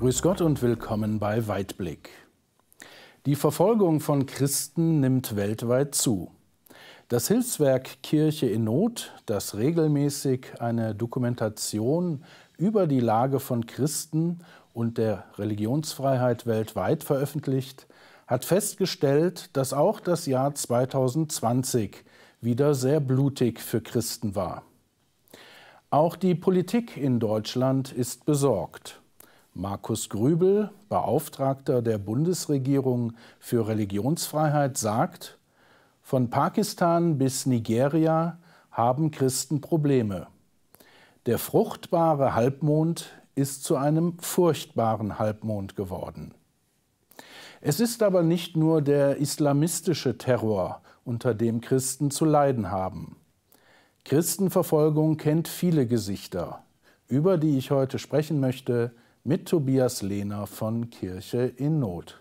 Grüß Gott und willkommen bei Weitblick. Die Verfolgung von Christen nimmt weltweit zu. Das Hilfswerk Kirche in Not, das regelmäßig eine Dokumentation über die Lage von Christen und der Religionsfreiheit weltweit veröffentlicht, hat festgestellt, dass auch das Jahr 2020 wieder sehr blutig für Christen war. Auch die Politik in Deutschland ist besorgt. Markus Grübel, Beauftragter der Bundesregierung für Religionsfreiheit, sagt, von Pakistan bis Nigeria haben Christen Probleme. Der fruchtbare Halbmond ist zu einem furchtbaren Halbmond geworden. Es ist aber nicht nur der islamistische Terror, unter dem Christen zu leiden haben. Christenverfolgung kennt viele Gesichter, über die ich heute sprechen möchte mit Tobias Lehner von Kirche in Not.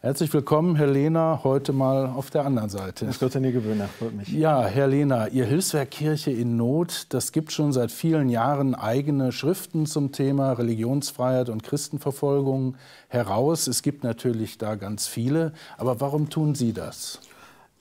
Herzlich willkommen, Herr Lehner, heute mal auf der anderen Seite. Das Gott an die Gewöhner, freut mich. Ja, Herr Lehner, Ihr Hilfswerk Kirche in Not, das gibt schon seit vielen Jahren eigene Schriften zum Thema Religionsfreiheit und Christenverfolgung heraus. Es gibt natürlich da ganz viele, aber warum tun Sie das?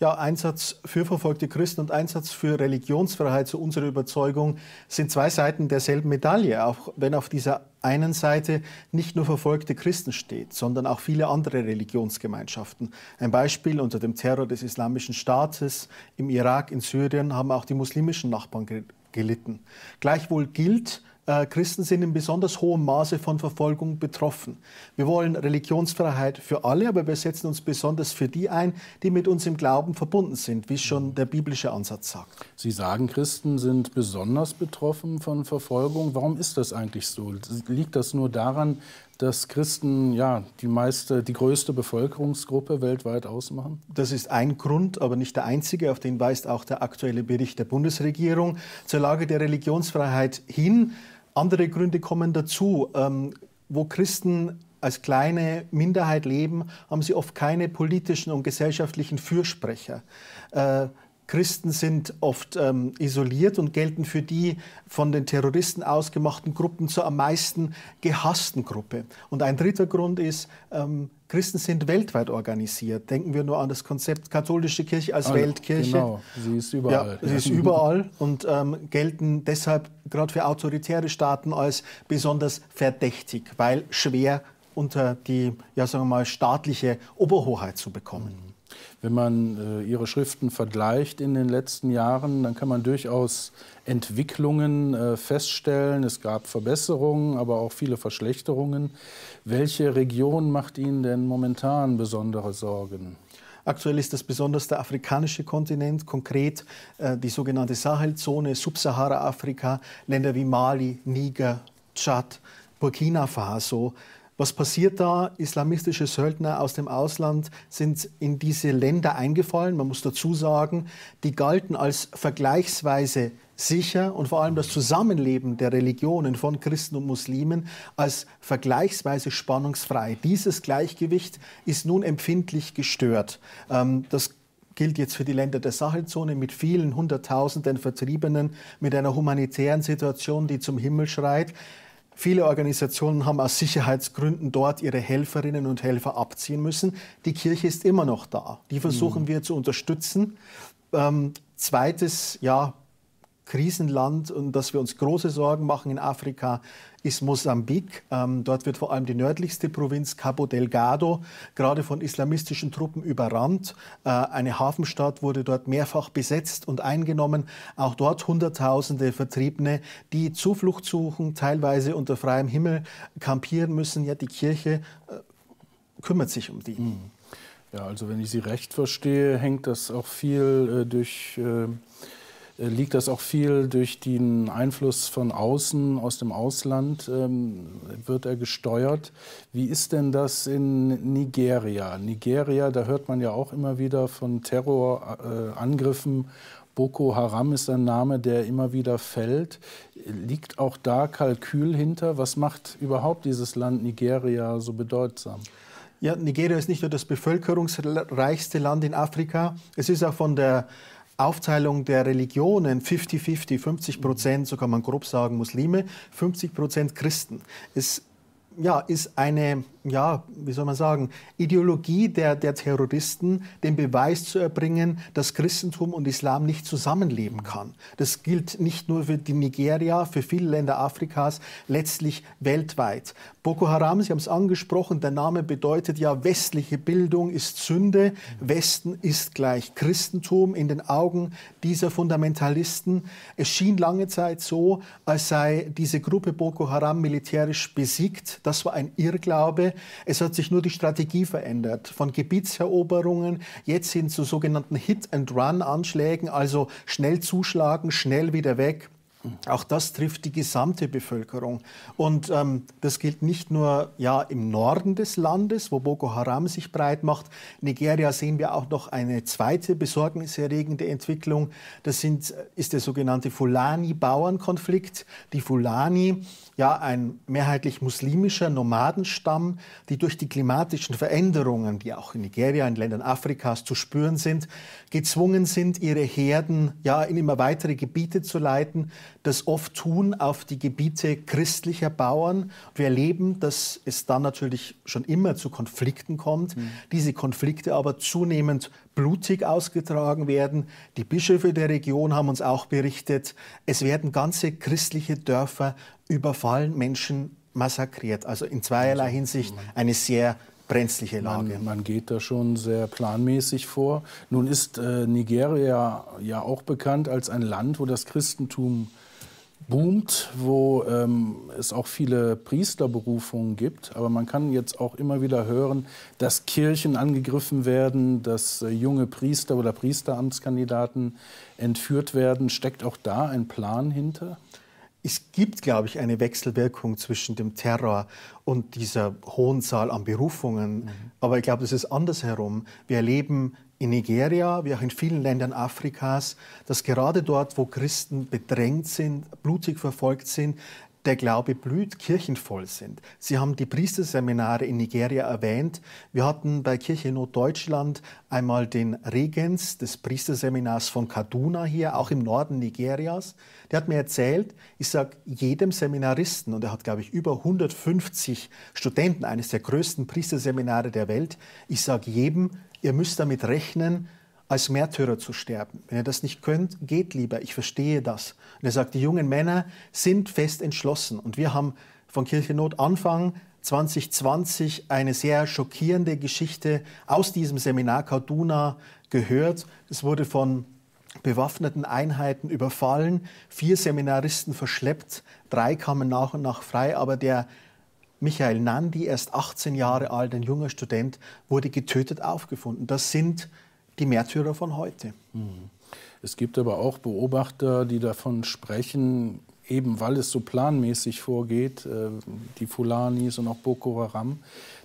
Ja, Einsatz für verfolgte Christen und Einsatz für Religionsfreiheit, zu unserer Überzeugung, sind zwei Seiten derselben Medaille, auch wenn auf dieser einen Seite nicht nur verfolgte Christen steht, sondern auch viele andere Religionsgemeinschaften. Ein Beispiel unter dem Terror des Islamischen Staates im Irak, in Syrien haben auch die muslimischen Nachbarn gelitten. Gleichwohl gilt, äh, Christen sind in besonders hohem Maße von Verfolgung betroffen. Wir wollen Religionsfreiheit für alle, aber wir setzen uns besonders für die ein, die mit uns im Glauben verbunden sind, wie schon der biblische Ansatz sagt. Sie sagen, Christen sind besonders betroffen von Verfolgung. Warum ist das eigentlich so? Liegt das nur daran, dass Christen ja die meiste, die größte Bevölkerungsgruppe weltweit ausmachen? Das ist ein Grund, aber nicht der einzige. Auf den weist auch der aktuelle Bericht der Bundesregierung zur Lage der Religionsfreiheit hin. Andere Gründe kommen dazu. Ähm, wo Christen als kleine Minderheit leben, haben sie oft keine politischen und gesellschaftlichen Fürsprecher. Äh, Christen sind oft ähm, isoliert und gelten für die von den Terroristen ausgemachten Gruppen zur am meisten gehassten Gruppe. Und ein dritter Grund ist, ähm, Christen sind weltweit organisiert. Denken wir nur an das Konzept katholische Kirche als ah, Weltkirche. Genau, sie ist überall. Ja, sie ist überall und ähm, gelten deshalb gerade für autoritäre Staaten als besonders verdächtig, weil schwer unter die ja, sagen wir mal, staatliche Oberhoheit zu bekommen. Mhm. Wenn man äh, ihre Schriften vergleicht in den letzten Jahren, dann kann man durchaus Entwicklungen äh, feststellen. Es gab Verbesserungen, aber auch viele Verschlechterungen. Welche Region macht Ihnen denn momentan besondere Sorgen? Aktuell ist das besonders der afrikanische Kontinent, konkret äh, die sogenannte Sahelzone, Subsahara-Afrika, Länder wie Mali, Niger, Tschad, Burkina Faso, was passiert da? Islamistische Söldner aus dem Ausland sind in diese Länder eingefallen. Man muss dazu sagen, die galten als vergleichsweise sicher und vor allem das Zusammenleben der Religionen von Christen und Muslimen als vergleichsweise spannungsfrei. Dieses Gleichgewicht ist nun empfindlich gestört. Ähm, das gilt jetzt für die Länder der Sahelzone mit vielen Hunderttausenden Vertriebenen, mit einer humanitären Situation, die zum Himmel schreit. Viele Organisationen haben aus Sicherheitsgründen dort ihre Helferinnen und Helfer abziehen müssen. Die Kirche ist immer noch da. Die versuchen mhm. wir zu unterstützen. Ähm, zweites, ja, Krisenland und dass wir uns große Sorgen machen in Afrika, ist Mosambik. Ähm, dort wird vor allem die nördlichste Provinz Cabo Delgado gerade von islamistischen Truppen überrannt. Äh, eine Hafenstadt wurde dort mehrfach besetzt und eingenommen. Auch dort Hunderttausende Vertriebene, die Zuflucht suchen, teilweise unter freiem Himmel kampieren müssen. Ja, die Kirche äh, kümmert sich um die. Mhm. Ja, also wenn ich Sie recht verstehe, hängt das auch viel äh, durch äh, äh, liegt das auch viel durch den Einfluss von außen, aus dem Ausland, ähm, wird er gesteuert. Wie ist denn das in Nigeria? Nigeria, da hört man ja auch immer wieder von Terrorangriffen. Äh, Boko Haram ist ein Name, der immer wieder fällt. Liegt auch da Kalkül hinter? Was macht überhaupt dieses Land Nigeria so bedeutsam? Ja, Nigeria ist nicht nur das bevölkerungsreichste Land in Afrika, es ist auch von der Aufteilung der Religionen 50-50, 50 Prozent, so kann man grob sagen, Muslime, 50 Prozent Christen. Es ja, ist eine, ja, wie soll man sagen, Ideologie der, der Terroristen, den Beweis zu erbringen, dass Christentum und Islam nicht zusammenleben kann. Das gilt nicht nur für die Nigeria, für viele Länder Afrikas, letztlich weltweit. Boko Haram, Sie haben es angesprochen, der Name bedeutet ja, westliche Bildung ist Sünde, Westen ist gleich Christentum in den Augen dieser Fundamentalisten. Es schien lange Zeit so, als sei diese Gruppe Boko Haram militärisch besiegt das war ein Irrglaube. Es hat sich nur die Strategie verändert. Von Gebietseroberungen jetzt hin zu sogenannten Hit-and-Run-Anschlägen, also schnell zuschlagen, schnell wieder weg. Auch das trifft die gesamte Bevölkerung. Und ähm, das gilt nicht nur ja, im Norden des Landes, wo Boko Haram sich breit macht. In Nigeria sehen wir auch noch eine zweite besorgniserregende Entwicklung. Das sind, äh, ist der sogenannte Fulani-Bauernkonflikt. Die Fulani ja, ein mehrheitlich muslimischer Nomadenstamm, die durch die klimatischen Veränderungen, die auch in Nigeria, in Ländern Afrikas zu spüren sind, gezwungen sind, ihre Herden ja, in immer weitere Gebiete zu leiten, das oft tun auf die Gebiete christlicher Bauern. Wir erleben, dass es dann natürlich schon immer zu Konflikten kommt, mhm. diese Konflikte aber zunehmend blutig ausgetragen werden. Die Bischöfe der Region haben uns auch berichtet, es werden ganze christliche Dörfer überfallen, Menschen massakriert. Also in zweierlei also, Hinsicht eine sehr brenzliche Lage. Man, man, geht da schon sehr planmäßig vor. Nun ist äh, Nigeria ja auch bekannt als ein Land, wo das Christentum boomt, wo ähm, es auch viele Priesterberufungen gibt. Aber man kann jetzt auch immer wieder hören, dass Kirchen angegriffen werden, dass äh, junge Priester oder Priesteramtskandidaten entführt werden. Steckt auch da ein Plan hinter? es gibt, glaube ich, eine Wechselwirkung zwischen dem Terror und dieser hohen Zahl an Berufungen. Mhm. Aber ich glaube, das ist andersherum. Wir erleben in Nigeria, wie auch in vielen Ländern Afrikas, dass gerade dort, wo Christen bedrängt sind, blutig verfolgt sind, der Glaube blüht, kirchenvoll sind. Sie haben die Priesterseminare in Nigeria erwähnt. Wir hatten bei Kirche Not Deutschland einmal den Regens des Priesterseminars von Kaduna hier, auch im Norden Nigerias. Der hat mir erzählt, ich sage jedem Seminaristen, und er hat, glaube ich, über 150 Studenten, eines der größten Priesterseminare der Welt, ich sage jedem, ihr müsst damit rechnen, als Märtyrer zu sterben. Wenn ihr das nicht könnt, geht lieber. Ich verstehe das. Und er sagt, die jungen Männer sind fest entschlossen. Und wir haben von Kirchennot Anfang 2020 eine sehr schockierende Geschichte aus diesem Seminar Kaduna gehört. Es wurde von bewaffneten Einheiten überfallen, vier Seminaristen verschleppt, drei kamen nach und nach frei, aber der Michael Nandi, erst 18 Jahre alt, ein junger Student, wurde getötet aufgefunden. Das sind die Märtyrer von heute. Mhm. Es gibt aber auch Beobachter, die davon sprechen, eben weil es so planmäßig vorgeht, äh, die Fulanis und auch Boko Haram,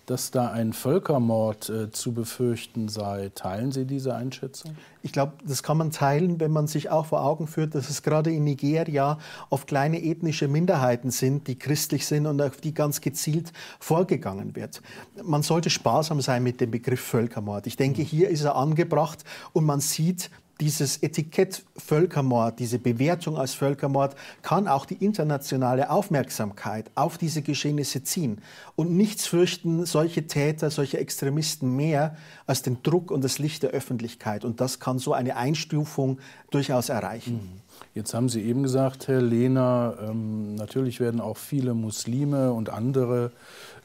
dass da ein Völkermord äh, zu befürchten sei. Teilen Sie diese Einschätzung? Ich glaube, das kann man teilen, wenn man sich auch vor Augen führt, dass es gerade in Nigeria oft kleine ethnische Minderheiten sind, die christlich sind und auf die ganz gezielt vorgegangen wird. Man sollte sparsam sein mit dem Begriff Völkermord. Ich denke, hier ist er angebracht und man sieht, dieses Etikett Völkermord, diese Bewertung als Völkermord, kann auch die internationale Aufmerksamkeit auf diese Geschehnisse ziehen. Und nichts fürchten solche Täter, solche Extremisten mehr als den Druck und das Licht der Öffentlichkeit. Und das kann so eine Einstufung durchaus erreichen. Mhm. Jetzt haben Sie eben gesagt, Herr Lehner, ähm, natürlich werden auch viele Muslime und andere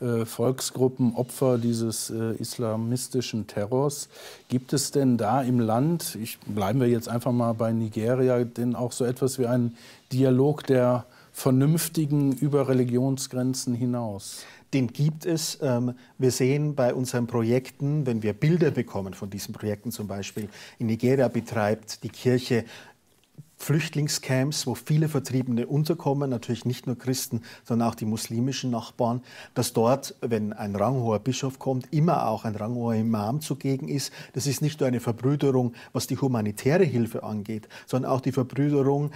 äh, Volksgruppen Opfer dieses äh, islamistischen Terrors. Gibt es denn da im Land, ich, bleiben wir jetzt einfach mal bei Nigeria, denn auch so etwas wie einen Dialog der Vernünftigen über Religionsgrenzen hinaus? den gibt es. Ähm, wir sehen bei unseren Projekten, wenn wir Bilder bekommen von diesen Projekten zum Beispiel, in Nigeria betreibt die Kirche Flüchtlingscamps, wo viele Vertriebene unterkommen, natürlich nicht nur Christen, sondern auch die muslimischen Nachbarn, dass dort, wenn ein ranghoher Bischof kommt, immer auch ein ranghoher Imam zugegen ist. Das ist nicht nur eine Verbrüderung, was die humanitäre Hilfe angeht, sondern auch die Verbrüderung,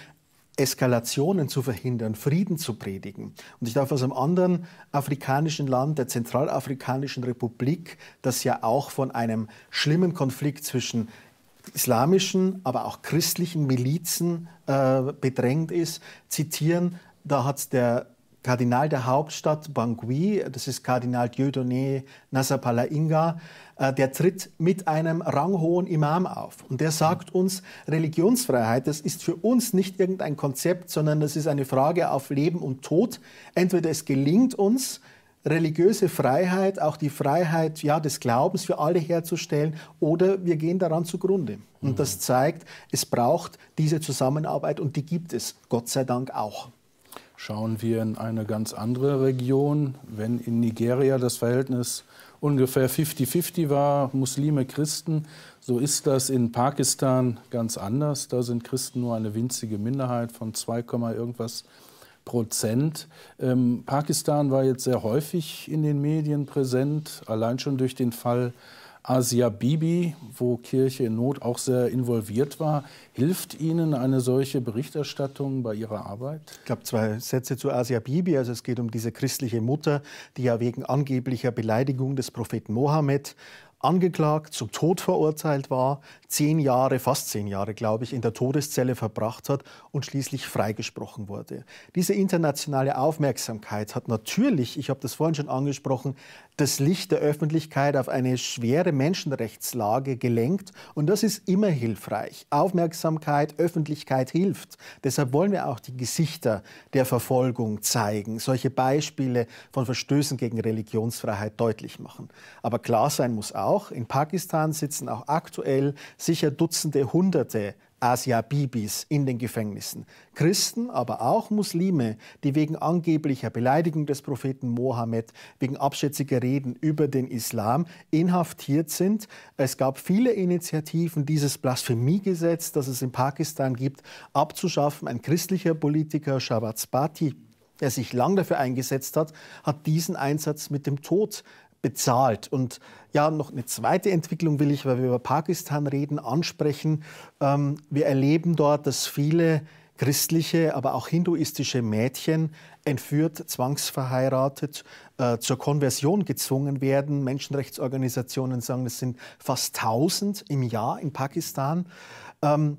Eskalationen zu verhindern, Frieden zu predigen. Und ich darf aus einem anderen afrikanischen Land, der Zentralafrikanischen Republik, das ja auch von einem schlimmen Konflikt zwischen islamischen, aber auch christlichen Milizen äh, bedrängt ist, zitieren, da hat der Kardinal der Hauptstadt Bangui, das ist Kardinal Dieudonné Nasapala Inga, äh, der tritt mit einem ranghohen Imam auf. Und der sagt uns, Religionsfreiheit, das ist für uns nicht irgendein Konzept, sondern das ist eine Frage auf Leben und Tod. Entweder es gelingt uns, religiöse Freiheit, auch die Freiheit ja, des Glaubens für alle herzustellen, oder wir gehen daran zugrunde. Und mhm. das zeigt, es braucht diese Zusammenarbeit und die gibt es, Gott sei Dank auch. Schauen wir in eine ganz andere Region. Wenn in Nigeria das Verhältnis ungefähr 50-50 war, Muslime, Christen, so ist das in Pakistan ganz anders. Da sind Christen nur eine winzige Minderheit von 2, irgendwas Prozent. Ähm, Pakistan war jetzt sehr häufig in den Medien präsent, allein schon durch den Fall Asia Bibi, wo Kirche in Not auch sehr involviert war. Hilft Ihnen eine solche Berichterstattung bei Ihrer Arbeit? Ich glaube, zwei Sätze zu Asia Bibi. Also es geht um diese christliche Mutter, die ja wegen angeblicher Beleidigung des Propheten Mohammed angeklagt, zum Tod verurteilt war, zehn Jahre, fast zehn Jahre, glaube ich, in der Todeszelle verbracht hat und schließlich freigesprochen wurde. Diese internationale Aufmerksamkeit hat natürlich, ich habe das vorhin schon angesprochen, das Licht der Öffentlichkeit auf eine schwere Menschenrechtslage gelenkt und das ist immer hilfreich. Aufmerksamkeit, Öffentlichkeit hilft. Deshalb wollen wir auch die Gesichter der Verfolgung zeigen, solche Beispiele von Verstößen gegen Religionsfreiheit deutlich machen. Aber klar sein muss auch, auch, in Pakistan sitzen auch aktuell sicher Dutzende, Hunderte Asia-Bibis in den Gefängnissen. Christen, aber auch Muslime, die wegen angeblicher Beleidigung des Propheten Mohammed, wegen abschätziger Reden über den Islam inhaftiert sind. Es gab viele Initiativen, dieses Blasphemiegesetz, das es in Pakistan gibt, abzuschaffen. Ein christlicher Politiker, Shabazz Bhatti, der sich lang dafür eingesetzt hat, hat diesen Einsatz mit dem Tod bezahlt. Und ja, noch eine zweite Entwicklung will ich, weil wir über Pakistan reden, ansprechen. Ähm, wir erleben dort, dass viele christliche, aber auch hinduistische Mädchen entführt, zwangsverheiratet, äh, zur Konversion gezwungen werden. Menschenrechtsorganisationen sagen, es sind fast 1000 im Jahr in Pakistan. Ähm,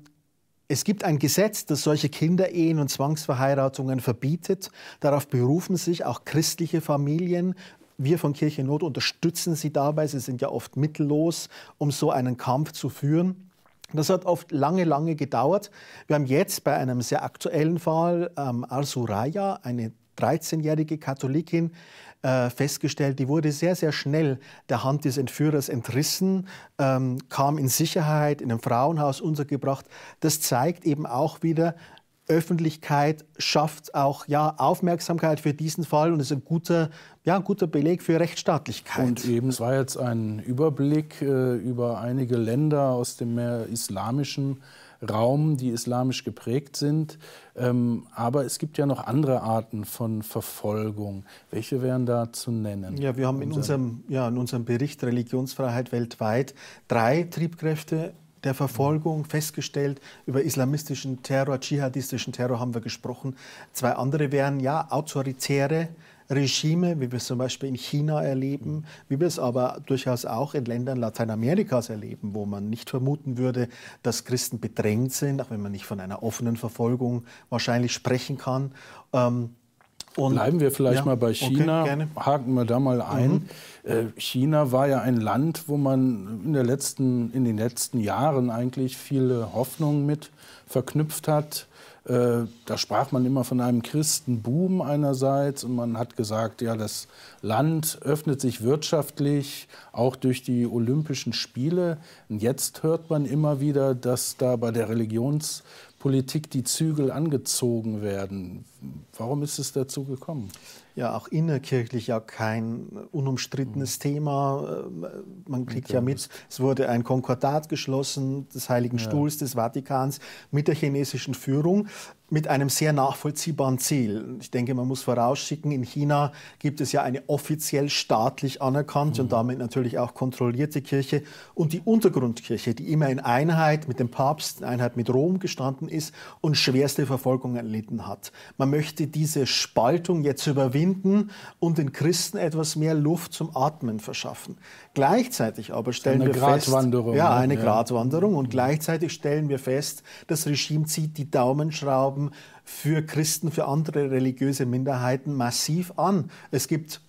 es gibt ein Gesetz, das solche Kinderehen und Zwangsverheiratungen verbietet. Darauf berufen sich auch christliche Familien wir von Kirche Not unterstützen sie dabei. Sie sind ja oft mittellos, um so einen Kampf zu führen. Das hat oft lange, lange gedauert. Wir haben jetzt bei einem sehr aktuellen Fall ähm, al eine 13-jährige Katholikin, äh, festgestellt, die wurde sehr, sehr schnell der Hand des Entführers entrissen, ähm, kam in Sicherheit in einem Frauenhaus untergebracht. Das zeigt eben auch wieder, Öffentlichkeit schafft auch ja, Aufmerksamkeit für diesen Fall und ist ein guter, ja, ein guter Beleg für Rechtsstaatlichkeit. Und eben, es war jetzt ein Überblick äh, über einige Länder aus dem mehr islamischen Raum, die islamisch geprägt sind. Ähm, aber es gibt ja noch andere Arten von Verfolgung. Welche wären da zu nennen? Ja, wir haben in unserem, ja, in unserem Bericht Religionsfreiheit weltweit drei Triebkräfte der Verfolgung festgestellt. Über islamistischen Terror, dschihadistischen Terror haben wir gesprochen. Zwei andere wären ja autoritäre Regime, wie wir es zum Beispiel in China erleben, wie wir es aber durchaus auch in Ländern Lateinamerikas erleben, wo man nicht vermuten würde, dass Christen bedrängt sind, auch wenn man nicht von einer offenen Verfolgung wahrscheinlich sprechen kann. Ähm, und Bleiben wir vielleicht ja, mal bei China, okay, haken wir da mal ein. Mhm. Äh, China war ja ein Land, wo man in, der letzten, in den letzten Jahren eigentlich viele Hoffnungen mit verknüpft hat. Äh, da sprach man immer von einem Christenboom einerseits und man hat gesagt, ja, das Land öffnet sich wirtschaftlich, auch durch die Olympischen Spiele. Und jetzt hört man immer wieder, dass da bei der Religions- Politik die Zügel angezogen werden. Warum ist es dazu gekommen? Ja, auch innerkirchlich ja kein unumstrittenes mhm. Thema. Äh, man kriegt ja mit, es wurde ein Konkordat geschlossen des Heiligen ja. Stuhls des Vatikans mit der chinesischen Führung mit einem sehr nachvollziehbaren Ziel. Ich denke, man muss vorausschicken, in China gibt es ja eine offiziell staatlich anerkannte mhm. und damit natürlich auch kontrollierte Kirche und die Untergrundkirche, die immer in Einheit mit dem Papst, in Einheit mit Rom gestanden ist und schwerste Verfolgung erlitten hat. Man möchte diese Spaltung jetzt überwinden und den Christen etwas mehr Luft zum Atmen verschaffen. Gleichzeitig aber stellen eine wir fest, ja, ne? eine ja. Gratwanderung und gleichzeitig stellen wir fest, das Regime zieht die Daumenschrauben für Christen, für andere religiöse Minderheiten massiv an. Es gibt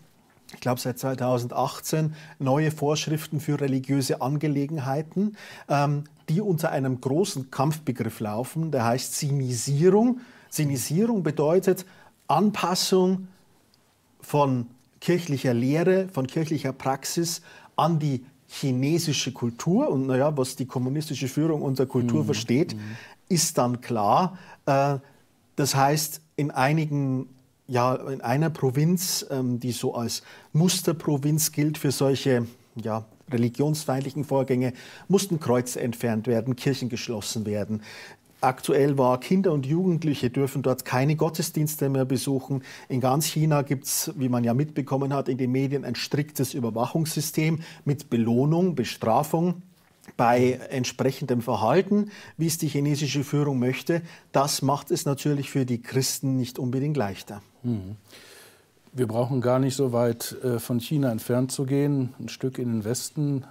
ich glaube, seit 2018 neue Vorschriften für religiöse Angelegenheiten, ähm, die unter einem großen Kampfbegriff laufen, der heißt Sinisierung. Sinisierung bedeutet Anpassung von kirchlicher Lehre, von kirchlicher Praxis an die chinesische Kultur und naja, was die kommunistische Führung unter Kultur mhm. versteht, mhm. ist dann klar. Äh, das heißt, in einigen ja, in einer Provinz, ähm, die so als Musterprovinz gilt für solche ja, religionsfeindlichen Vorgänge mussten Kreuze entfernt werden, Kirchen geschlossen werden. Aktuell war, Kinder und Jugendliche dürfen dort keine Gottesdienste mehr besuchen. In ganz China gibt es, wie man ja mitbekommen hat, in den Medien ein striktes Überwachungssystem mit Belohnung, Bestrafung bei entsprechendem Verhalten, wie es die chinesische Führung möchte. Das macht es natürlich für die Christen nicht unbedingt leichter. Mhm. Wir brauchen gar nicht so weit äh, von China entfernt zu gehen, ein Stück in den Westen,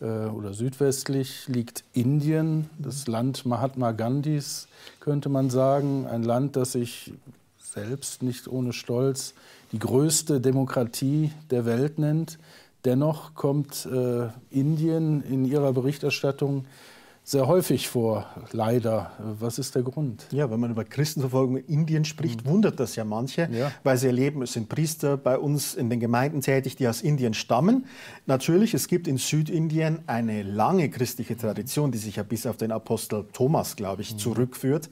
äh, oder südwestlich liegt Indien, das Land Mahatma Gandhis, könnte man sagen. Ein Land, das sich selbst nicht ohne Stolz die größte Demokratie der Welt nennt. Dennoch kommt äh, Indien in ihrer Berichterstattung sehr häufig vor, leider. Was ist der Grund? Ja, wenn man über Christenverfolgung in Indien spricht, mhm. wundert das ja manche, ja. weil sie erleben, es sind Priester bei uns in den Gemeinden tätig, die aus Indien stammen. Natürlich, es gibt in Südindien eine lange christliche mhm. Tradition, die sich ja bis auf den Apostel Thomas, glaube ich, mhm. zurückführt.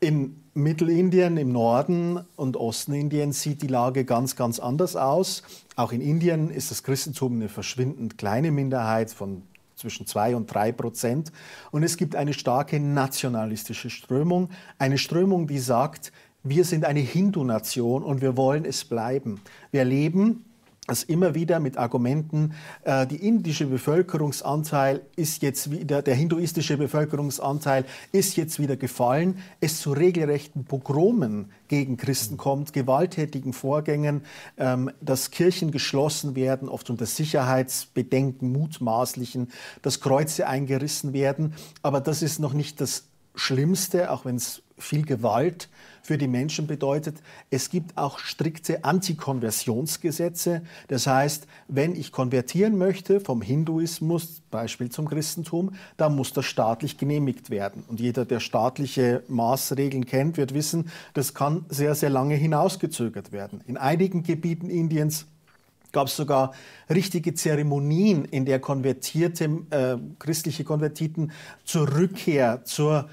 In Mittelindien, im Norden und Osten Indiens sieht die Lage ganz, ganz anders aus. Auch in Indien ist das Christentum eine verschwindend kleine Minderheit von zwischen 2 und 3 Prozent. Und es gibt eine starke nationalistische Strömung, eine Strömung, die sagt, wir sind eine Hindu-Nation und wir wollen es bleiben. Wir leben dass immer wieder mit Argumenten, äh, die indische Bevölkerungsanteil ist jetzt wieder, der hinduistische Bevölkerungsanteil ist jetzt wieder gefallen, es zu regelrechten Pogromen gegen Christen mhm. kommt, gewalttätigen Vorgängen, ähm, dass Kirchen geschlossen werden, oft unter Sicherheitsbedenken mutmaßlichen, dass Kreuze eingerissen werden. Aber das ist noch nicht das Schlimmste, auch wenn es viel Gewalt für die Menschen bedeutet. Es gibt auch strikte Antikonversionsgesetze. Das heißt, wenn ich konvertieren möchte vom Hinduismus, Beispiel zum Christentum, dann muss das staatlich genehmigt werden. Und jeder, der staatliche Maßregeln kennt, wird wissen, das kann sehr, sehr lange hinausgezögert werden. In einigen Gebieten Indiens gab es sogar richtige Zeremonien, in der konvertierte, äh, christliche Konvertiten zur Rückkehr zur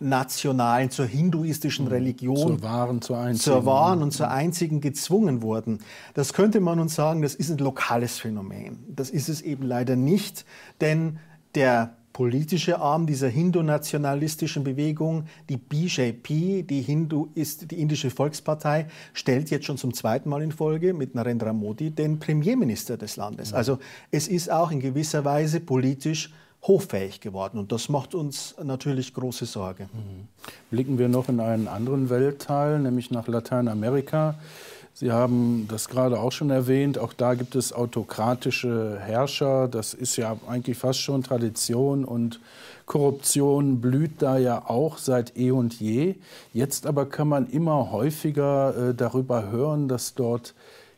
nationalen, zur hinduistischen mhm. Religion, zur wahren, zur, einzigen. zur wahren und zur einzigen gezwungen wurden. Das könnte man uns sagen, das ist ein lokales Phänomen. Das ist es eben leider nicht, denn der politische Arm dieser hindu-nationalistischen Bewegung, die BJP, die, Hindu ist, die indische Volkspartei, stellt jetzt schon zum zweiten Mal in Folge mit Narendra Modi den Premierminister des Landes. Mhm. Also es ist auch in gewisser Weise politisch hochfähig geworden. Und das macht uns natürlich große Sorge. Mhm. Blicken wir noch in einen anderen Weltteil, nämlich nach Lateinamerika. Sie haben das gerade auch schon erwähnt. Auch da gibt es autokratische Herrscher. Das ist ja eigentlich fast schon Tradition und Korruption blüht da ja auch seit eh und je. Jetzt aber kann man immer häufiger äh, darüber hören, dass dort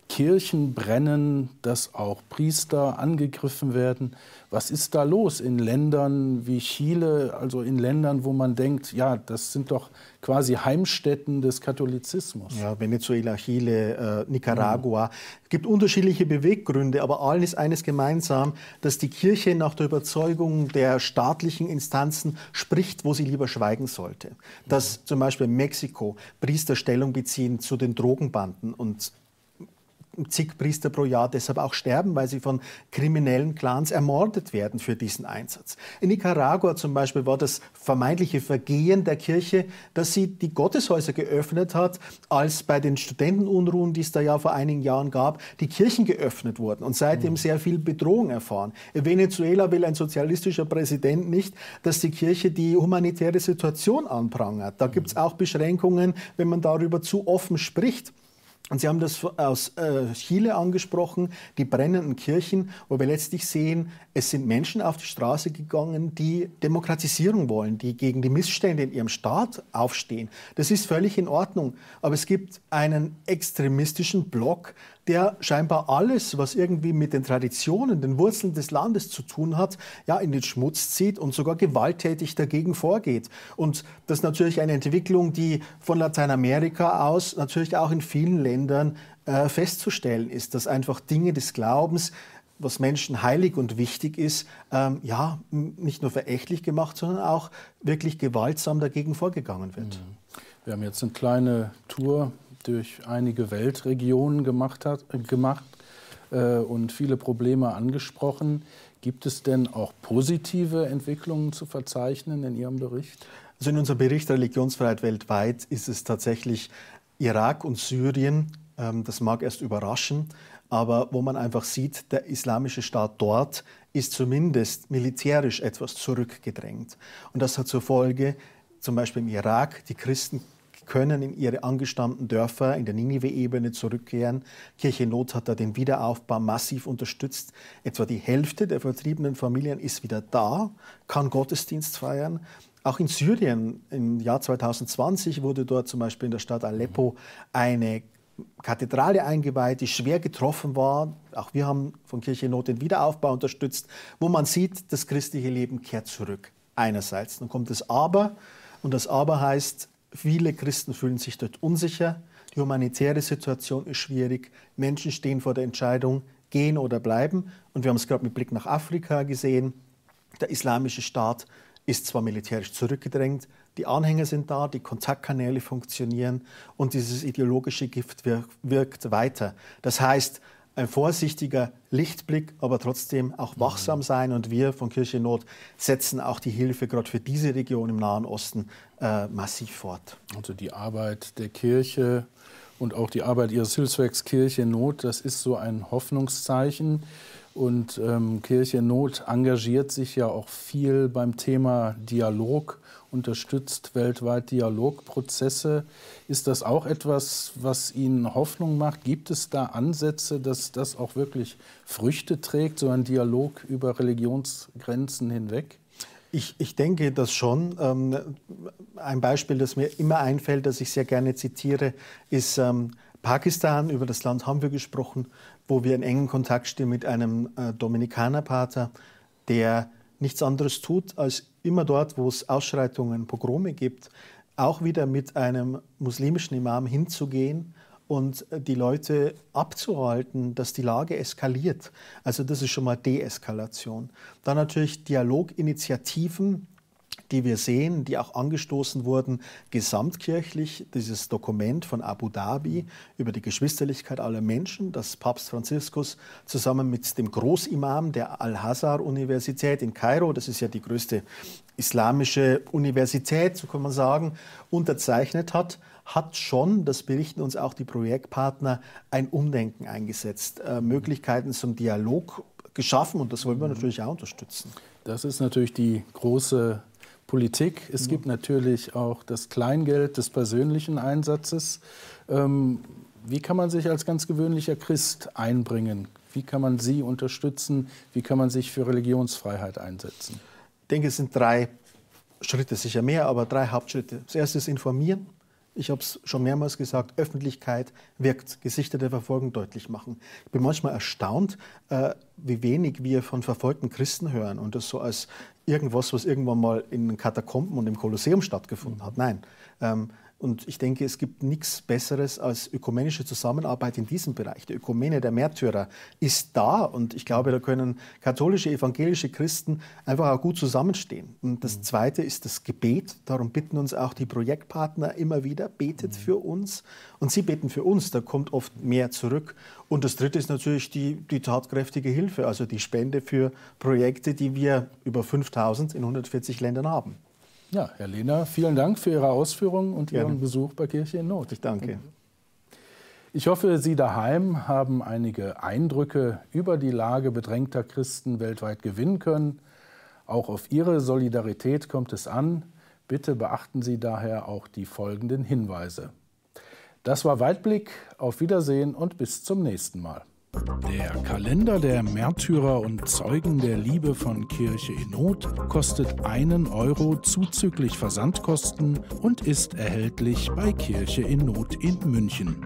Kirchen brennen, dass auch Priester angegriffen werden. Was ist da los in Ländern wie Chile, also in Ländern, wo man denkt, ja, das sind doch quasi Heimstätten des Katholizismus? Ja, Venezuela, Chile, äh, Nicaragua. Mhm. Es gibt unterschiedliche Beweggründe, aber allen ist eines gemeinsam, dass die Kirche nach der Überzeugung der staatlichen Instanzen spricht, wo sie lieber schweigen sollte. Dass mhm. zum Beispiel in Mexiko Priester Stellung beziehen zu den Drogenbanden und zig Priester pro Jahr deshalb auch sterben, weil sie von kriminellen Clans ermordet werden für diesen Einsatz. In Nicaragua zum Beispiel war das vermeintliche Vergehen der Kirche, dass sie die Gotteshäuser geöffnet hat, als bei den Studentenunruhen, die es da ja vor einigen Jahren gab, die Kirchen geöffnet wurden und seitdem mhm. sehr viel Bedrohung erfahren. In Venezuela will ein sozialistischer Präsident nicht, dass die Kirche die humanitäre Situation anprangert. Da mhm. gibt es auch Beschränkungen, wenn man darüber zu offen spricht. Und Sie haben das aus äh, Chile angesprochen, die brennenden Kirchen, wo wir letztlich sehen, es sind Menschen auf die Straße gegangen, die Demokratisierung wollen, die gegen die Missstände in ihrem Staat aufstehen. Das ist völlig in Ordnung. Aber es gibt einen extremistischen Block, der scheinbar alles, was irgendwie mit den Traditionen, den Wurzeln des Landes zu tun hat, ja, in den Schmutz zieht und sogar gewalttätig dagegen vorgeht. Und das ist natürlich eine Entwicklung, die von Lateinamerika aus natürlich auch in vielen Ländern äh, festzustellen ist, dass einfach Dinge des Glaubens was Menschen heilig und wichtig ist, ähm, ja, nicht nur verächtlich gemacht, sondern auch wirklich gewaltsam dagegen vorgegangen wird. Mhm. Wir haben jetzt eine kleine Tour durch einige Weltregionen gemacht hat, äh, gemacht äh, und viele Probleme angesprochen. Gibt es denn auch positive Entwicklungen zu verzeichnen in Ihrem Bericht? Also in unserem Bericht Religionsfreiheit weltweit ist es tatsächlich Irak und Syrien, ähm, das mag erst überraschen, aber wo man einfach sieht, der islamische Staat dort ist zumindest militärisch etwas zurückgedrängt. Und das hat zur Folge, zum Beispiel im Irak, die Christen können in ihre angestammten Dörfer in der Ninive-Ebene zurückkehren. Kirche Not hat da den Wiederaufbau massiv unterstützt. Etwa die Hälfte der vertriebenen Familien ist wieder da, kann Gottesdienst feiern. Auch in Syrien im Jahr 2020 wurde dort zum Beispiel in der Stadt Aleppo eine Kathedrale eingeweiht, die schwer getroffen war. Auch wir haben von Kirche Not den Wiederaufbau unterstützt, wo man sieht, das christliche Leben kehrt zurück. Einerseits. Dann kommt das Aber und das Aber heißt, Viele Christen fühlen sich dort unsicher. Die humanitäre Situation ist schwierig. Menschen stehen vor der Entscheidung, gehen oder bleiben. Und wir haben es gerade mit Blick nach Afrika gesehen. Der islamische Staat ist zwar militärisch zurückgedrängt, die Anhänger sind da, die Kontaktkanäle funktionieren und dieses ideologische Gift wirkt weiter. Das heißt, ein vorsichtiger Lichtblick, aber trotzdem auch wachsam sein. Und wir von Kirche Not setzen auch die Hilfe gerade für diese Region im Nahen Osten äh, massiv fort. Also die Arbeit der Kirche und auch die Arbeit Ihres Hilfswerks Kirche Not, das ist so ein Hoffnungszeichen. Und ähm, Kirche Not engagiert sich ja auch viel beim Thema Dialog unterstützt weltweit Dialogprozesse. Ist das auch etwas, was Ihnen Hoffnung macht? Gibt es da Ansätze, dass das auch wirklich Früchte trägt, so ein Dialog über Religionsgrenzen hinweg? Ich, ich, denke das schon. Ähm, ein Beispiel, das mir immer einfällt, das ich sehr gerne zitiere, ist ähm, Pakistan. Über das Land haben wir gesprochen, wo wir in engen Kontakt stehen mit einem äh, Dominikanerpater, der nichts anderes tut, als immer dort, wo es Ausschreitungen, Pogrome gibt, auch wieder mit einem muslimischen Imam hinzugehen und äh, die Leute abzuhalten, dass die Lage eskaliert. Also das ist schon mal Deeskalation. Dann natürlich Dialoginitiativen, die wir sehen, die auch angestoßen wurden, gesamtkirchlich, dieses Dokument von Abu Dhabi über die Geschwisterlichkeit aller Menschen, das Papst Franziskus zusammen mit dem Großimam der Al-Hazar-Universität in Kairo, das ist ja die größte islamische Universität, so kann man sagen, unterzeichnet hat, hat schon, das berichten uns auch die Projektpartner, ein Umdenken eingesetzt, äh, Möglichkeiten zum Dialog geschaffen und das wollen wir mhm. natürlich auch unterstützen. Das ist natürlich die große Politik. Es ja. gibt natürlich auch das Kleingeld des persönlichen Einsatzes. Ähm, wie kann man sich als ganz gewöhnlicher Christ einbringen? Wie kann man Sie unterstützen? Wie kann man sich für Religionsfreiheit einsetzen? Ich denke, es sind drei Schritte, sicher mehr, aber drei Hauptschritte. Das erste ist informieren ich habe es schon mehrmals gesagt, Öffentlichkeit wirkt, Gesichter der Verfolgung deutlich machen. Ich bin manchmal erstaunt, äh, wie wenig wir von verfolgten Christen hören und das so als irgendwas, was irgendwann mal in den Katakomben und im Kolosseum stattgefunden hat. Nein, ähm, und ich denke, es gibt nichts Besseres als ökumenische Zusammenarbeit in diesem Bereich. Die Ökumene der Märtyrer ist da und ich glaube, da können katholische, evangelische Christen einfach auch gut zusammenstehen. Und das mhm. Zweite ist das Gebet. Darum bitten uns auch die Projektpartner immer wieder, betet mhm. für uns. Und sie beten für uns, da kommt oft mehr zurück. Und das Dritte ist natürlich die, die tatkräftige Hilfe, also die Spende für Projekte, die wir über 5000 in 140 Ländern haben. Ja, Herr Lehner, vielen Dank für Ihre Ausführungen und Gerne. Ihren Besuch bei Kirche in Not. Ich danke. Ich hoffe, Sie daheim haben einige Eindrücke über die Lage bedrängter Christen weltweit gewinnen können. Auch auf Ihre Solidarität kommt es an. Bitte beachten Sie daher auch die folgenden Hinweise. Das war Weitblick. Auf Wiedersehen und bis zum nächsten Mal. Der Kalender der Märtyrer und Zeugen der Liebe von Kirche in Not kostet einen Euro zuzüglich Versandkosten und ist erhältlich bei Kirche in Not in München.